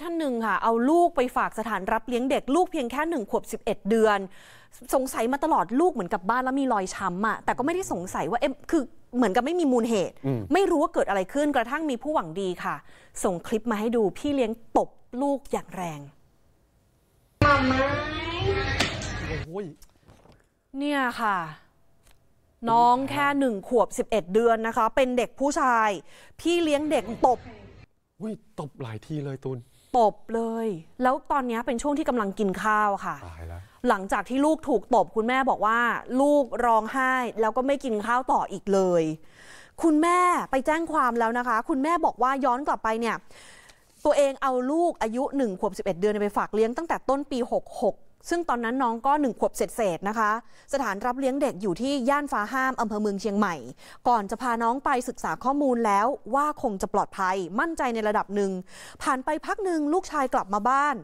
ท่านหนึ่งค่ะเอาลูกไปฝากสถานรับเลี้ยงเด็กลูกเพียงแค่หนึ่งขวบ 11 เดือน สงสัยมาตลอดลูกเหมือนกับบ้านแล้วมีรอยช้ำอะแต่ก็ไม่ได้สงสัยว่าเอ็มคือเหมือนกับไม่มีมูลเหตุ ไม่รู้ว่าเกิดอะไรขึ้นกระทั่งมีผู้หวังดีค่ะ ส่งคลิปมาให้ดู พี่เลี้ยงตบลูกอย่างแรงเนี่ยค่ะ น้องแค่หนึ่งขวบ 11 เดือนนะคะ เป็นเด็กผู้ชาย พี่เลี้ยงเด็กตบอุ้ยตบหลายทีเลยตุนตบเลย แล้วตอนนี้เป็นช่วงที่กำลังกินข้าวค่ะหลังจากที่ลูกถูกตบ คุณแม่บอกว่าลูกร้องไห้ แล้วก็ไม่กินข้าวต่ออีกเลย คุณแม่ไปแจ้งความแล้วนะคะ คุณแม่บอกว่าย้อนกลับไปเนี่ยตัวเองเอาลูกอายุ1ขวบ 11 เดือนไปฝากเลี้ยงตั้งแต่ต้นปี66ซึ่งตอนนั้นน้องก็หนึ่งขวบเศษเศษนะคะ สถานรับเลี้ยงเด็กอยู่ที่ย่านฟ้าห้ามอำเภอเมืองเชียงใหม่ ก่อนจะพาน้องไปศึกษาข้อมูลแล้ว ว่าคงจะปลอดภัยมั่นใจในระดับหนึ่ง ผ่านไปพักหนึ่งลูกชายกลับมาบ้าน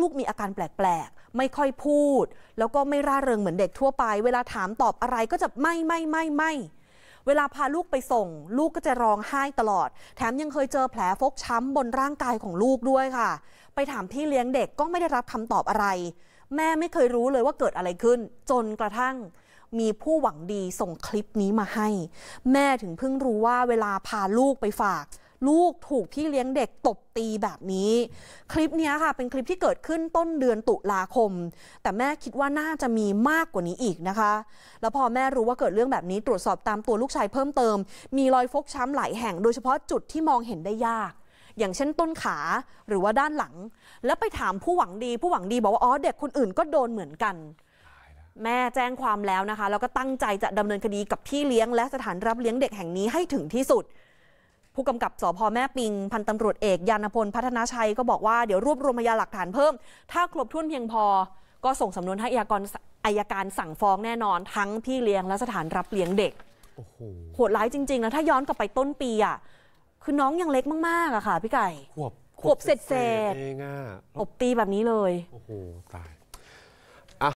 ลูกมีอาการแปลกๆ ไม่ค่อยพูด แล้วก็ไม่ร่าเริงเหมือนเด็กทั่วไป เวลาถามตอบอะไรก็จะไม่ไม่ไม่ไม่เวลาพาลูกไปส่ง ลูกก็จะร้องไห้ตลอด แถมยังเคยเจอแผลฟกช้ำบนร่างกายของลูกด้วยค่ะ ไปถามพี่เลี้ยงเด็กก็ไม่ได้รับคำตอบอะไรแม่ไม่เคยรู้เลยว่าเกิดอะไรขึ้น จนกระทั่ง มีผู้หวังดีส่งคลิปนี้มาให้ แม่ถึงเพิ่งรู้ว่าเวลาพาลูกไปฝาก ลูกถูกพี่เลี้ยงเด็กตบตีแบบนี้ คลิปนี้ค่ะเป็นคลิปที่เกิดขึ้นต้นเดือนตุลาคม แต่แม่คิดว่าน่าจะมีมากกว่านี้อีกนะคะ แล้วพอแม่รู้ว่าเกิดเรื่องแบบนี้ตรวจสอบตามตัวลูกชายเพิ่มเติม มีรอยฟกช้ำหลายแห่งโดยเฉพาะจุดที่มองเห็นได้ยากอย่างเช่นต้นขาหรือว่าด้านหลัง แล้วไปถามผู้หวังดีผู้หวังดี บอกว่าอ๋อเด็กคนอื่นก็โดนเหมือนกัน แม่แจ้งความแล้วนะคะ แล้วก็ตั้งใจจะดำเนินคดีกับพี่เลี้ยง และสถานรับเลี้ยงเด็กแห่งนี้ให้ถึงที่สุด ผู้กำกับสพ แม่ปิงพันตำรวจเอก ยานพลพัฒนาชัยก็บอกว่าเดี๋ยวรวบรวมพยานหลักฐานเพิ่ม ถ้าครบถ้วนเพียงพอ ก็ส่งสำนวนให้อายการอายการสั่งฟ้องแน่นอนทั้งพี่เลี้ยงและสถานรับเลี้ยงเด็กโหดร้ายจริงๆนะถ้าย้อนกลับไปต้นปีอะคือน้องยังเล็กมาก ๆอะค่ะ พี่ไก่ ขวบขวบเสรเศษเองอะตบตีแบบนี้เลย โอ้โห ตาย